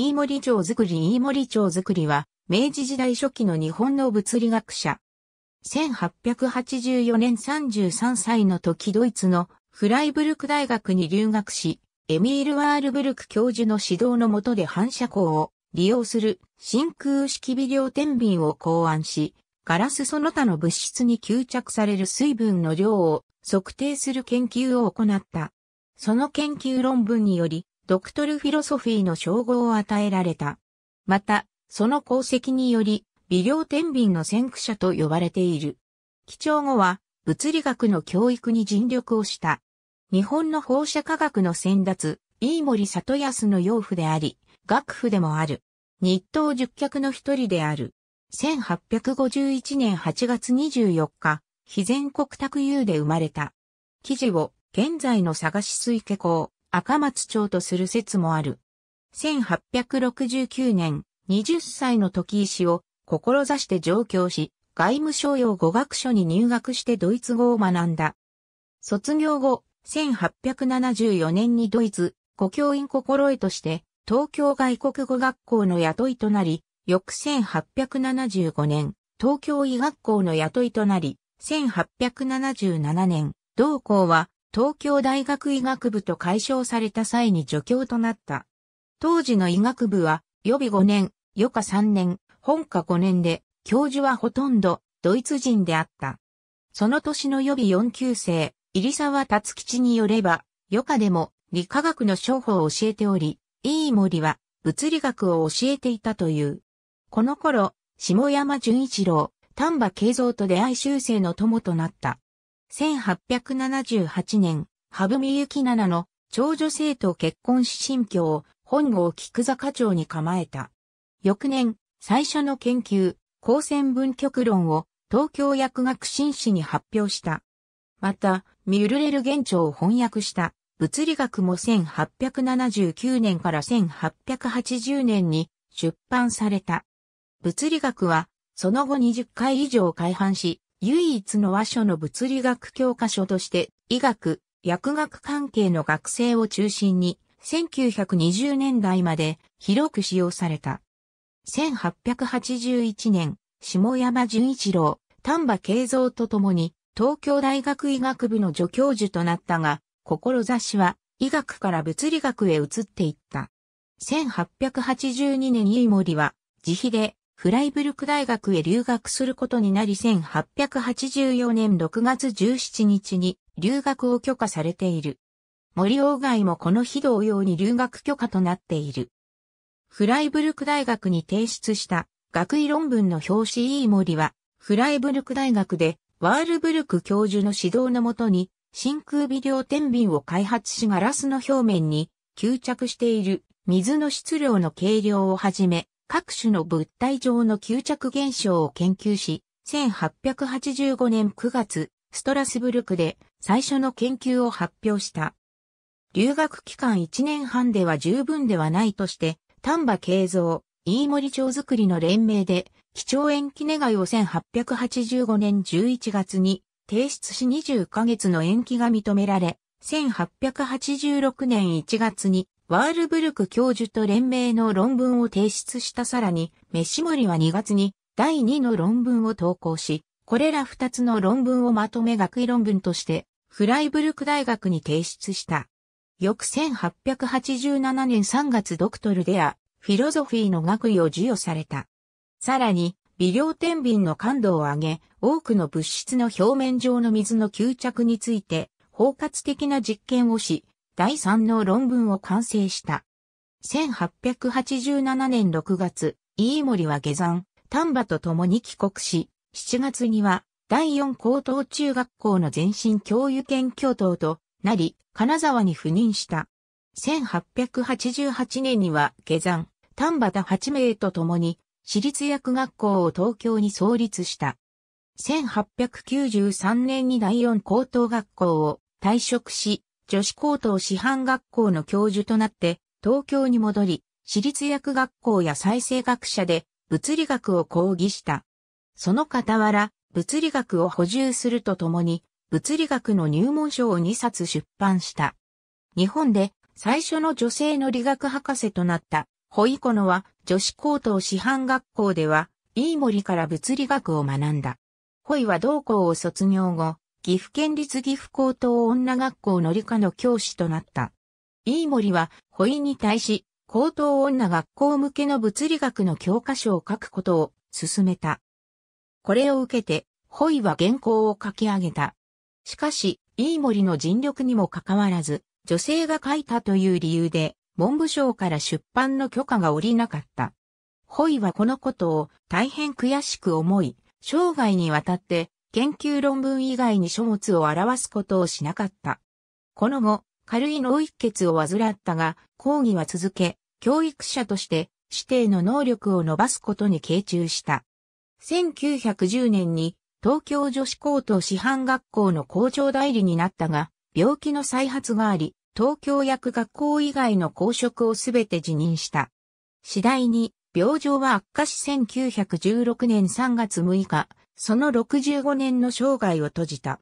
飯森町づくり飯森町づくりは、明治時代初期の日本の物理学者。1884年33歳の時ドイツのフライブルク大学に留学し、エミール・ワールブルク教授の指導のもとで反射光を利用する真空式微量天秤を考案し、ガラスその他の物質に吸着される水分の量を測定する研究を行った。その研究論文により、ドクトルフィロソフィーの称号を与えられた。また、その功績により、微量天秤の先駆者と呼ばれている。基調後は、物理学の教育に尽力をした。日本の放射科学の先達、飯森里康の養父であり、学府でもある。日東十脚の一人である。1851年8月24日、非全国卓有で生まれた。記事を現在の探し推水校。赤松町とする説もある。1869年、20歳の時石を志して上京し、外務省用語学所に入学してドイツ語を学んだ。卒業後、1874年にドイツ、語教員心得として、東京外国語学校の雇いとなり、翌1875年、東京医学校の雇いとなり、1877年、同校は東京大学医学部と解消された際に助教となった。当時の医学部は予備5年、余科3年、本科5年で、教授はほとんどドイツ人であった。その年の予備4級生、入沢達吉によれば、余科でも理化学の商法を教えており、飯森は物理学を教えていたという。この頃、下山淳一郎、丹波慶三と出会い修正の友となった。1878年、羽生美幸奈の長女生と結婚し新居を本郷菊坂町に構えた。翌年、最初の研究、光線分極論を東京薬学新史に発表した。また、ミュルレル現長を翻訳した物理学も1879年から1880年に出版された。物理学はその後20回以上改版し、唯一の和書の物理学教科書として医学、薬学関係の学生を中心に1920年代まで広く使用された。1881年、下山淳一郎、丹波慶三と共に東京大学医学部の助教授となったが、志は医学から物理学へ移っていった。1882年井森は自費でフライブルク大学へ留学することになり1884年6月17日に留学を許可されている。森鴎外もこの日同様に留学許可となっている。フライブルク大学に提出した学位論文の表紙 E 森は、フライブルク大学でワールブルク教授の指導のもとに真空微量天秤を開発しガラスの表面に吸着している水の質量の計量をはじめ、各種の物体上の吸着現象を研究し、1885年9月、ストラスブルクで最初の研究を発表した。留学期間1年半では十分ではないとして、丹波慶三、飯森町づくりの連名で、基調延期願いを1885年11月に提出し20ヶ月の延期が認められ、1886年1月にワールブルク教授と連名の論文を提出したさらに、メシモリは2月に第2の論文を投稿し、これら2つの論文をまとめ学位論文として、フライブルク大学に提出した。翌1887年3月ドクトルデア、フィロゾフィーの学位を授与された。さらに、微量天秤の感度を上げ、多くの物質の表面上の水の吸着について、包括的な実験をし、第3の論文を完成した。1887年6月、飯森は下山、丹波と共に帰国し、7月には第4高等中学校の前身教諭兼教頭となり、金沢に赴任した。1888年には下山、丹波田八名と共に、私立薬学校を東京に創立した。1893年に第4高等学校を退職し、女子高等師範学校の教授となって、東京に戻り、私立薬学校や再生学者で物理学を講義した。その傍ら、物理学を補充するとともに、物理学の入門書を2冊出版した。日本で最初の女性の理学博士となった、ホイコノは女子高等師範学校では、飯森から物理学を学んだ。ホイは同校を卒業後、岐阜県立岐阜高等女学校の理科の教師となった。飯森は、保井に対し、高等女学校向けの物理学の教科書を書くことを進めた。これを受けて、ホイは原稿を書き上げた。しかし、飯森の尽力にもかかわらず、女性が書いたという理由で、文部省から出版の許可が下りなかった。ホイはこのことを大変悔しく思い、生涯にわたって研究論文以外に書物を表すことをしなかった。この後、軽い脳一血を患ったが、講義は続け、教育者として指定の能力を伸ばすことに傾注した。1910年に東京女子高等師範学校の校長代理になったが、病気の再発があり、東京薬学校以外の公職をすべて辞任した。次第に、病状は悪化し1916年3月6日、その65年の生涯を閉じた。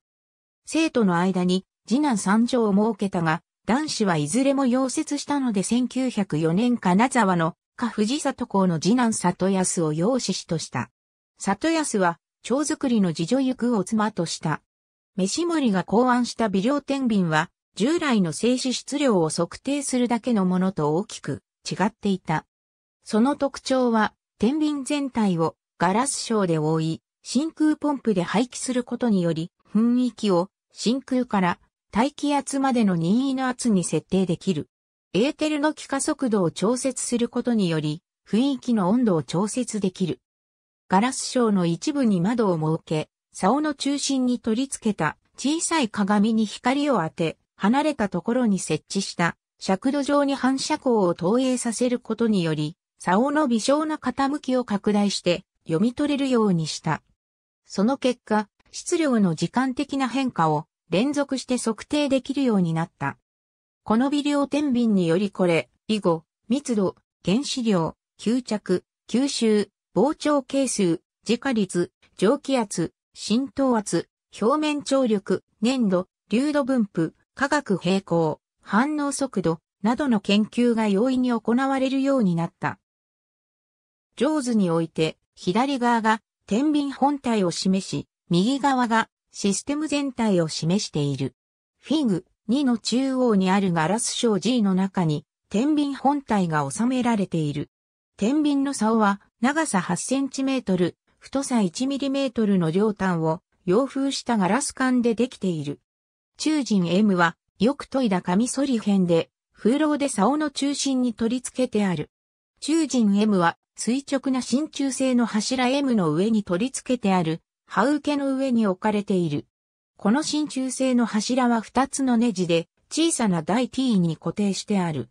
生徒の間に次男三女を設けたが、男子はいずれも溶接したので1904年金沢の下藤里校の次男里康を養子とした。里康は、蝶作りの自助行くを妻とした。飯森が考案した微量天秤は、従来の静止質量を測定するだけのものと大きく違っていた。その特徴は、天秤全体をガラス章で覆い、真空ポンプで排気することにより、噴域を真空から大気圧までの任意の圧に設定できる。エーテルの気化速度を調節することにより、雰囲気の温度を調節できる。ガラスシの一部に窓を設け、竿の中心に取り付けた小さい鏡に光を当て、離れたところに設置した尺度上に反射光を投影させることにより、竿の微小な傾きを拡大して読み取れるようにした。その結果、質量の時間的な変化を連続して測定できるようになった。この微量天秤によりこれ、以後、密度、原子量、吸着、吸収、膨張係数、自家率、蒸気圧、浸透圧、表面張力、粘土、流度分布、化学平衡、反応速度、などの研究が容易に行われるようになった。上手において、左側が天秤本体を示し、右側がシステム全体を示している。フィグ2の中央にあるガラス小 G の中に、天秤本体が収められている。天秤の竿は、長さ 8cm、太さ 1mm の両端を、洋風したガラス管でできている。中人 M は、よく研いだカミソリ編で、風呂で竿の中心に取り付けてある。中人 M は、垂直な真鍮製の柱 M の上に取り付けてある、刃受けの上に置かれている。この真鍮製の柱は2つのネジで、小さな台 T に固定してある。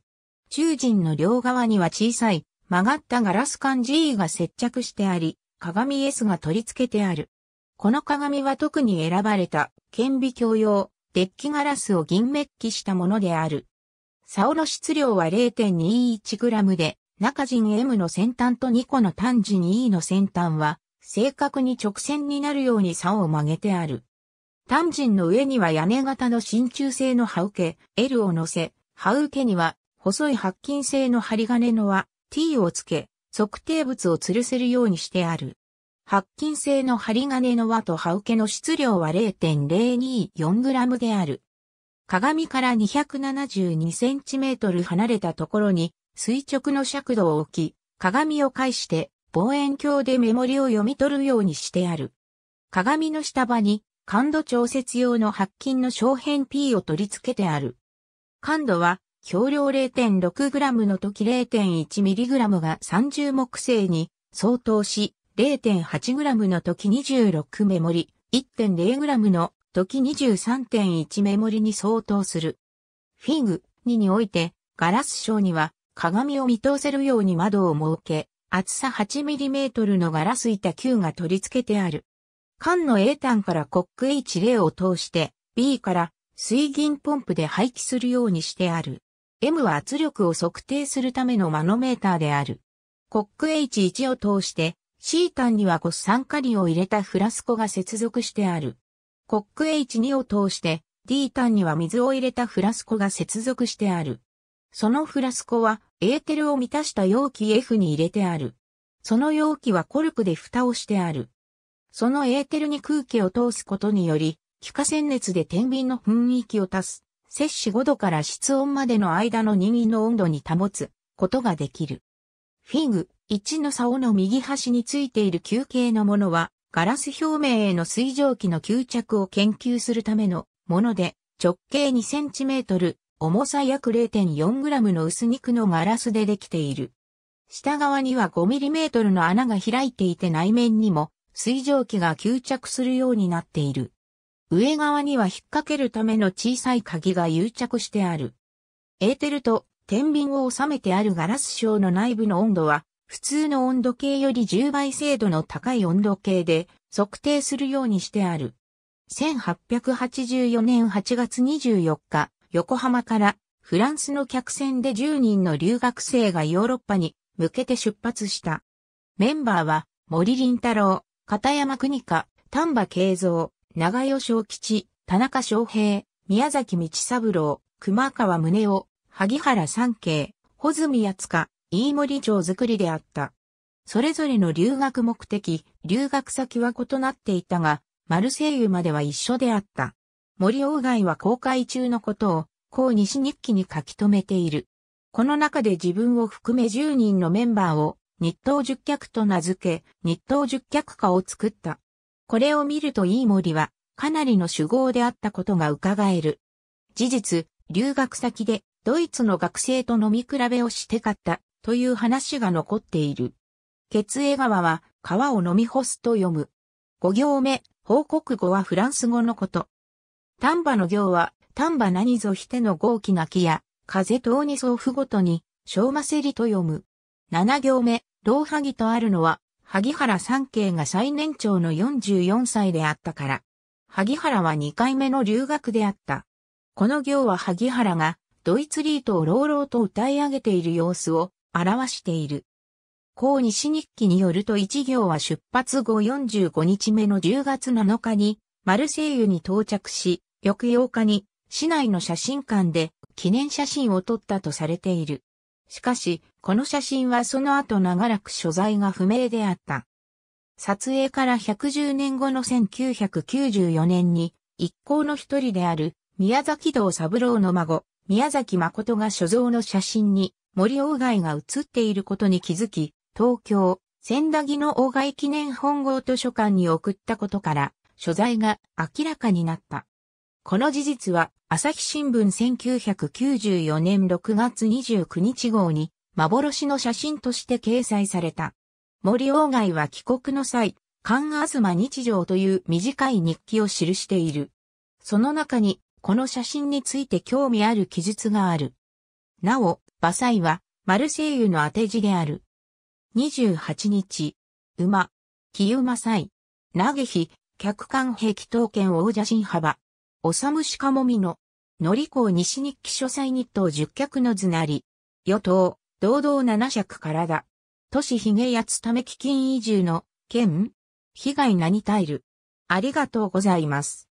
中陣の両側には小さい、曲がったガラス管 G が接着してあり、鏡 S が取り付けてある。この鏡は特に選ばれた、顕微鏡用、デッキガラスを銀メッキしたものである。サオ質量は 0.21g で、中陣 M の先端と2個の単陣 E の先端は、正確に直線になるように竿を曲げてある。単陣の上には屋根型の真鍮製の刃受け、L を乗せ、刃受けには、細い白金製の針金の輪、T をつけ、測定物を吊るせるようにしてある。白金製の針金の輪と刃受けの質量は 0.024g である。鏡から 272cm 離れたところに垂直の尺度を置き、鏡を介して望遠鏡でメモリを読み取るようにしてある。鏡の下場に感度調節用の白金の小辺 P を取り付けてある。感度は容量 0.6g の時 0.1mg が30木星に相当し、0.8g の時26メモリ、1.0g の時23.1メモリに相当する。フィグ2においてガラス章には鏡を見通せるように窓を設け、厚さ 8mm のガラス板球が取り付けてある。缶の A 端からコック H0 を通して B から水銀ポンプで排気するようにしてある。M は圧力を測定するためのマノメーターである。コック H1 を通して C 端にはコス酸カリを入れたフラスコが接続してある。コック H2 を通して D 端には水を入れたフラスコが接続してある。そのフラスコはエーテルを満たした容器 F に入れてある。その容器はコルクで蓋をしてある。そのエーテルに空気を通すことにより、気化鮮熱で天秤の雰囲気を足す、摂氏5度から室温までの間の任意の温度に保つことができる。フィグ1の竿の右端についている球形のものは、ガラス表面への水蒸気の吸着を研究するためのもので、直径 2cm、重さ約 0.4g の薄肉のガラスでできている。下側には 5mm の穴が開いていて内面にも水蒸気が吸着するようになっている。上側には引っ掛けるための小さい鍵が誘着してある。エーテルと天秤を収めてあるガラスシの内部の温度は普通の温度計より10倍精度の高い温度計で測定するようにしてある。1884年8月24日、横浜からフランスの客船で10人の留学生がヨーロッパに向けて出発した。メンバーは森林太郎、片山邦香、丹波慶三、長代昭吉、田中昌平、宮崎道三郎、熊川宗夫、萩原三慶、穂積厚香、飯森町作りであった。それぞれの留学目的、留学先は異なっていたが、マルセイユまでは一緒であった。森鴎外は公開中のことを、こう西日記に書き留めている。この中で自分を含め10人のメンバーを、日東十脚と名付け、日東十脚家を作った。これを見るといい森は、かなりの主語であったことが伺える。事実、留学先で、ドイツの学生と飲み比べをしてかった、という話が残っている。血絵川は、川を飲み干すと読む。5行目、報告語はフランス語のこと。丹波の行は、丹波何ぞしての豪気な木や、風等に送付ごとに、小ませりと読む。七行目、老萩とあるのは、萩原三景が最年長の44歳であったから。萩原は二回目の留学であった。この行は萩原が、ドイツリートを朗々と歌い上げている様子を表している。高西日記によると一行は出発後45日目の10月7日にマルセイユに到着し、翌8日に市内の写真館で記念写真を撮ったとされている。しかし、この写真はその後長らく所在が不明であった。撮影から110年後の1994年に、一行の一人である宮崎道三郎の孫、宮崎誠が所蔵の写真に森鴎外が写っていることに気づき、東京、千駄木の大外記念本郷図書館に送ったことから、所在が明らかになった。この事実は、朝日新聞1994年6月29日号に、幻の写真として掲載された。森鴎外は帰国の際、ズ東日常という短い日記を記している。その中に、この写真について興味ある記述がある。なお、馬祭は、マルセイユの当て字である。28日、馬、木馬祭、投げ日、客観壁刀剣王者新幅。おさむしかもみの、のりこう西日記書斎日東十脚のずなり、与党、堂々七尺からだ。都市ひげやつため基金移住の、県被害なにイル。る。ありがとうございます。